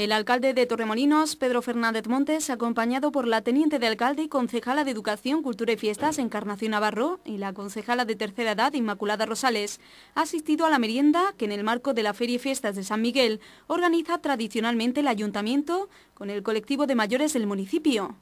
El alcalde de Torremolinos, Pedro Fernández Montes, acompañado por la teniente de alcalde y concejala de Educación, Cultura y Fiestas, Encarnación Navarro, y la concejala de Tercera Edad, Inmaculada Rosales, ha asistido a la merienda que en el marco de la Feria y Fiestas de San Miguel organiza tradicionalmente el ayuntamiento con el colectivo de mayores del municipio.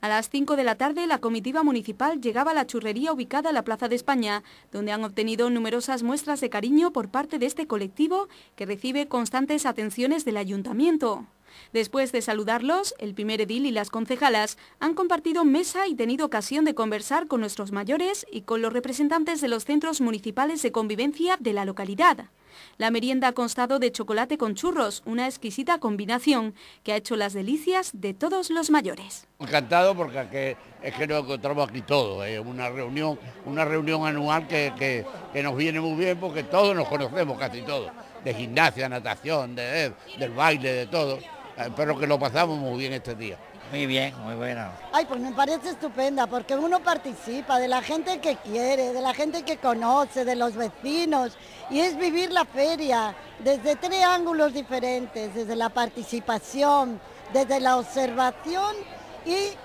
A las 5 de la tarde, la comitiva municipal llegaba a la churrería ubicada en la Plaza de España, donde han obtenido numerosas muestras de cariño por parte de este colectivo que recibe constantes atenciones del ayuntamiento. Después de saludarlos, el primer edil y las concejalas han compartido mesa y tenido ocasión de conversar con nuestros mayores y con los representantes de los centros municipales de convivencia de la localidad. La merienda ha constado de chocolate con churros, una exquisita combinación que ha hecho las delicias de todos los mayores. Encantado porque es que, nos encontramos aquí todos, es ¿eh? una reunión, una reunión anual que, nos viene muy bien porque todos nos conocemos, casi todos, de gimnasia, natación, de, del baile, de todo, eh, pero que lo pasamos muy bien este día. Muy bien, muy bueno. Ay, pues me parece estupenda, porque uno participa de la gente que quiere, de la gente que conoce, de los vecinos, y es vivir la feria desde tres ángulos diferentes, desde la participación, desde la observación y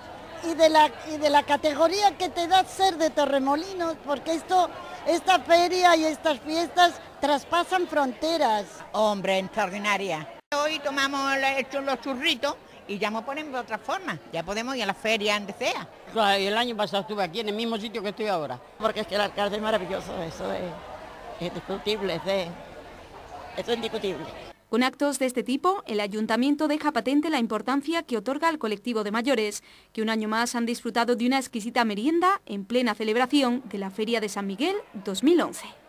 de la y de la categoría que te da ser de Torremolinos, porque esto esta feria y estas fiestas traspasan fronteras. Hombre, extraordinaria. Hoy tomamos los churritos y ya nos ponen de otra forma. Ya podemos ir a la feria, donde sea. El año pasado estuve aquí, en el mismo sitio que estoy ahora. Porque es que el alcalde es maravilloso, eso es, eso es indiscutible. Con actos de este tipo, el ayuntamiento deja patente la importancia que otorga al colectivo de mayores, que un año más han disfrutado de una exquisita merienda en plena celebración de la Feria de San Miguel 2011.